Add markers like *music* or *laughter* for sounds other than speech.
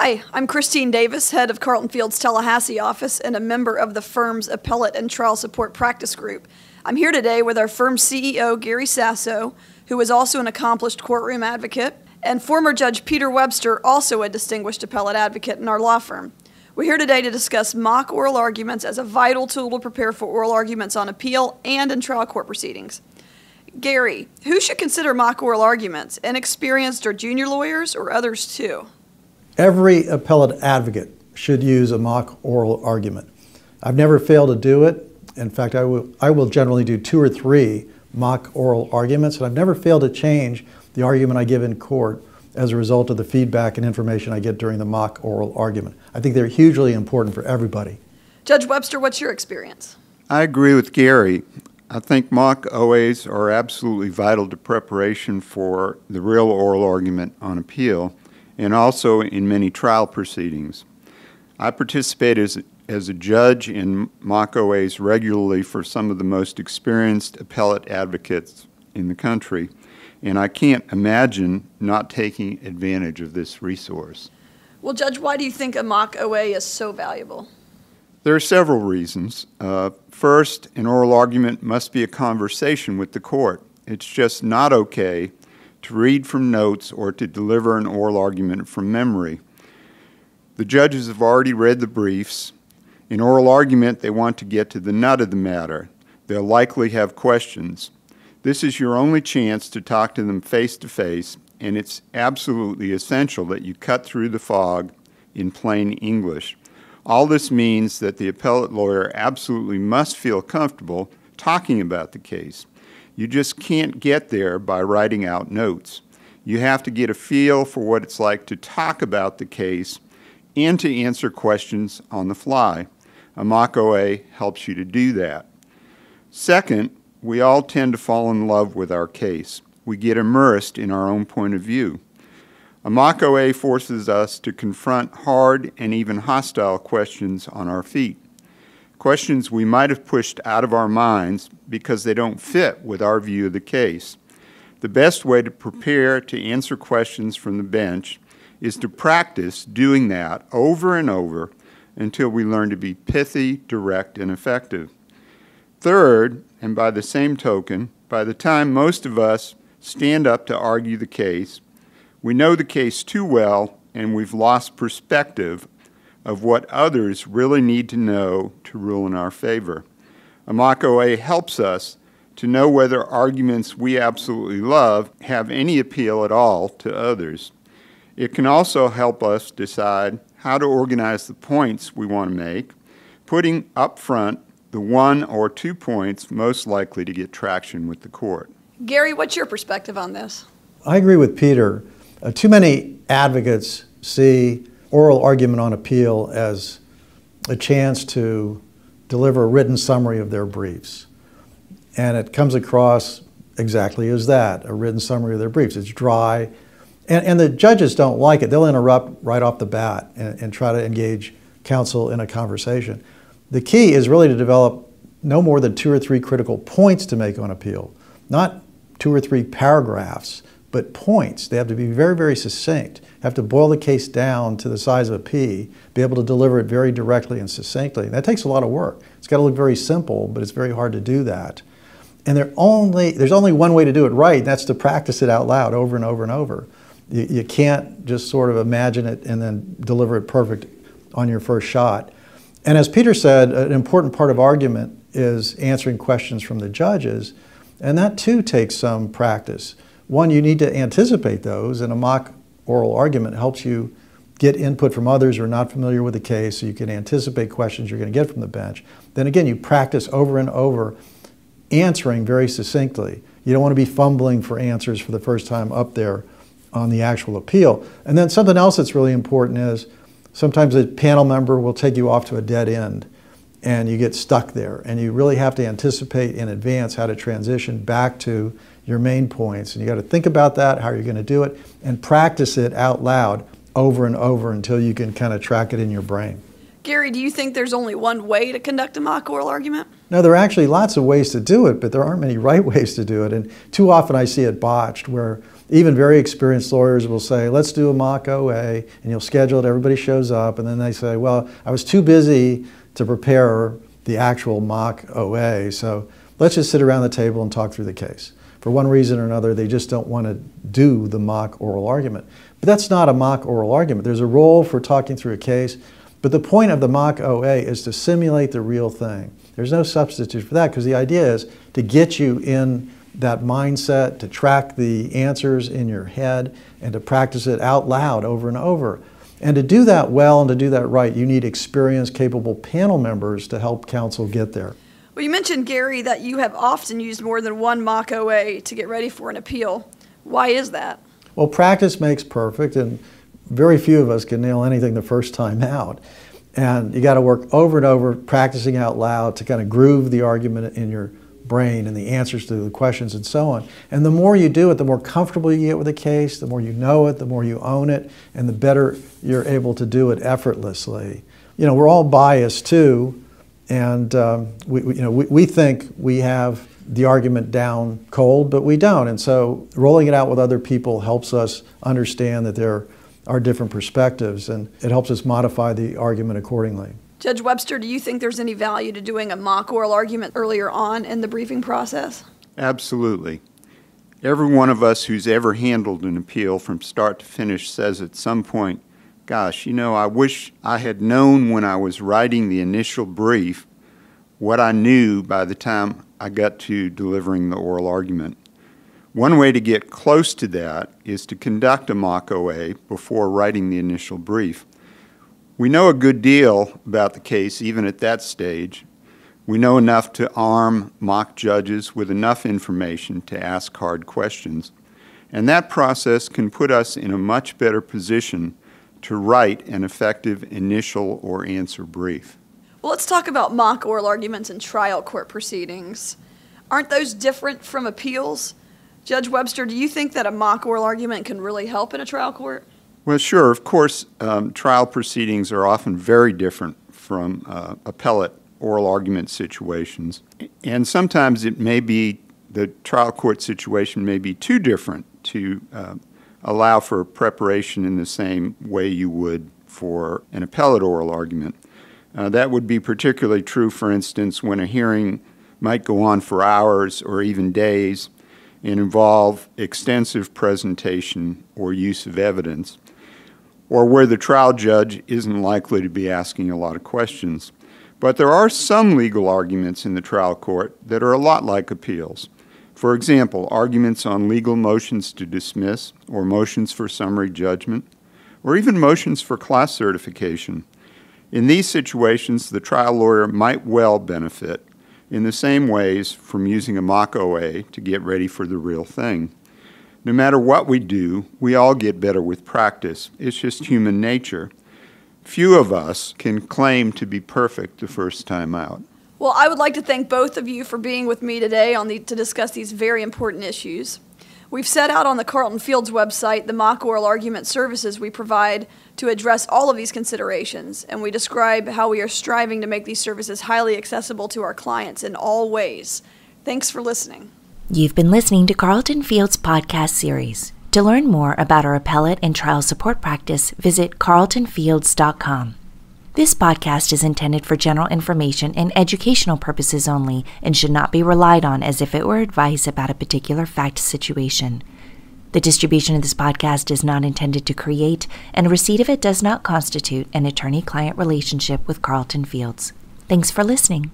Hi, I'm Christine Davis, head of Carlton Field's Tallahassee office and a member of the firm's Appellate and Trial Support Practice Group. I'm here today with our firm's CEO, Gary Sasso, who is also an accomplished courtroom advocate, and former Judge Peter Webster, also a distinguished appellate advocate in our law firm. We're here today to discuss mock oral arguments as a vital tool to prepare for oral arguments on appeal and in trial court proceedings. Gary, who should consider mock oral arguments? Inexperienced or junior lawyers or others too? Every appellate advocate should use a mock oral argument. I've never failed to do it. In fact, I will, I will generally do two or three mock oral arguments, and I've never failed to change the argument I give in court as a result of the feedback and information I get during the mock oral argument. I think they're hugely important for everybody. Judge Webster, what's your experience? I agree with Gary. I think mock OAs are absolutely vital to preparation for the real oral argument on appeal and also in many trial proceedings. I participate as, as a judge in mock OAs regularly for some of the most experienced appellate advocates in the country, and I can't imagine not taking advantage of this resource. Well, Judge, why do you think a mock OA is so valuable? There are several reasons. Uh, first, an oral argument must be a conversation with the court. It's just not okay to read from notes, or to deliver an oral argument from memory. The judges have already read the briefs. In oral argument, they want to get to the nut of the matter. They'll likely have questions. This is your only chance to talk to them face to face, and it's absolutely essential that you cut through the fog in plain English. All this means that the appellate lawyer absolutely must feel comfortable talking about the case. You just can't get there by writing out notes. You have to get a feel for what it's like to talk about the case and to answer questions on the fly. A mock OA helps you to do that. Second, we all tend to fall in love with our case. We get immersed in our own point of view. A mock OA forces us to confront hard and even hostile questions on our feet questions we might have pushed out of our minds because they don't fit with our view of the case. The best way to prepare to answer questions from the bench is to practice doing that over and over until we learn to be pithy, direct, and effective. Third, and by the same token, by the time most of us stand up to argue the case, we know the case too well and we've lost perspective of what others really need to know to rule in our favor. OA helps us to know whether arguments we absolutely love have any appeal at all to others. It can also help us decide how to organize the points we want to make, putting up front the one or two points most likely to get traction with the court. Gary, what's your perspective on this? I agree with Peter. Uh, too many advocates see oral argument on appeal as a chance to deliver a written summary of their briefs. And it comes across exactly as that, a written summary of their briefs. It's dry. And, and the judges don't like it. They'll interrupt right off the bat and, and try to engage counsel in a conversation. The key is really to develop no more than two or three critical points to make on appeal, not two or three paragraphs but points. They have to be very, very succinct, have to boil the case down to the size of a pea, be able to deliver it very directly and succinctly. And that takes a lot of work. It's got to look very simple, but it's very hard to do that. And only, there's only one way to do it right, and that's to practice it out loud over and over and over. You, you can't just sort of imagine it and then deliver it perfect on your first shot. And as Peter said, an important part of argument is answering questions from the judges, and that too takes some practice. One, you need to anticipate those, and a mock oral argument helps you get input from others who are not familiar with the case so you can anticipate questions you're going to get from the bench. Then again, you practice over and over answering very succinctly. You don't want to be fumbling for answers for the first time up there on the actual appeal. And then something else that's really important is sometimes a panel member will take you off to a dead end and you get stuck there. And you really have to anticipate in advance how to transition back to your main points. And you got to think about that, how you're going to do it, and practice it out loud over and over until you can kind of track it in your brain. Gary, do you think there's only one way to conduct a mock oral argument? No, there are actually lots of ways to do it, but there aren't many *laughs* right ways to do it. And too often I see it botched where even very experienced lawyers will say, let's do a mock OA, and you'll schedule it, everybody shows up, and then they say, well, I was too busy to prepare the actual mock OA. So let's just sit around the table and talk through the case. For one reason or another, they just don't want to do the mock oral argument. But that's not a mock oral argument. There's a role for talking through a case, but the point of the mock OA is to simulate the real thing. There's no substitute for that because the idea is to get you in that mindset, to track the answers in your head, and to practice it out loud over and over. And to do that well and to do that right, you need experienced, capable panel members to help council get there. Well, you mentioned, Gary, that you have often used more than one mock OA to get ready for an appeal. Why is that? Well, practice makes perfect, and very few of us can nail anything the first time out. And you got to work over and over, practicing out loud to kind of groove the argument in your brain and the answers to the questions and so on. And the more you do it, the more comfortable you get with the case, the more you know it, the more you own it, and the better you're able to do it effortlessly. You know, we're all biased too, and um, we, we, you know, we, we think we have the argument down cold, but we don't. And so rolling it out with other people helps us understand that there are different perspectives, and it helps us modify the argument accordingly. Judge Webster, do you think there's any value to doing a mock oral argument earlier on in the briefing process? Absolutely. Every one of us who's ever handled an appeal from start to finish says at some point, gosh, you know, I wish I had known when I was writing the initial brief what I knew by the time I got to delivering the oral argument. One way to get close to that is to conduct a mock OA before writing the initial brief. We know a good deal about the case, even at that stage. We know enough to arm mock judges with enough information to ask hard questions. And that process can put us in a much better position to write an effective initial or answer brief. Well, let's talk about mock oral arguments in trial court proceedings. Aren't those different from appeals? Judge Webster, do you think that a mock oral argument can really help in a trial court? Well, sure. Of course, um, trial proceedings are often very different from uh, appellate oral argument situations. And sometimes it may be the trial court situation may be too different to uh, allow for preparation in the same way you would for an appellate oral argument. Uh, that would be particularly true, for instance, when a hearing might go on for hours or even days and involve extensive presentation or use of evidence or where the trial judge isn't likely to be asking a lot of questions. But there are some legal arguments in the trial court that are a lot like appeals. For example, arguments on legal motions to dismiss or motions for summary judgment or even motions for class certification. In these situations, the trial lawyer might well benefit in the same ways from using a mock OA to get ready for the real thing. No matter what we do, we all get better with practice. It's just human nature. Few of us can claim to be perfect the first time out. Well, I would like to thank both of you for being with me today the, to discuss these very important issues. We've set out on the Carlton Fields website the mock oral argument services we provide to address all of these considerations, and we describe how we are striving to make these services highly accessible to our clients in all ways. Thanks for listening. You've been listening to Carlton Field's podcast series. To learn more about our appellate and trial support practice, visit carltonfields.com. This podcast is intended for general information and educational purposes only and should not be relied on as if it were advice about a particular fact situation. The distribution of this podcast is not intended to create, and receipt of it does not constitute an attorney client relationship with Carlton Fields. Thanks for listening.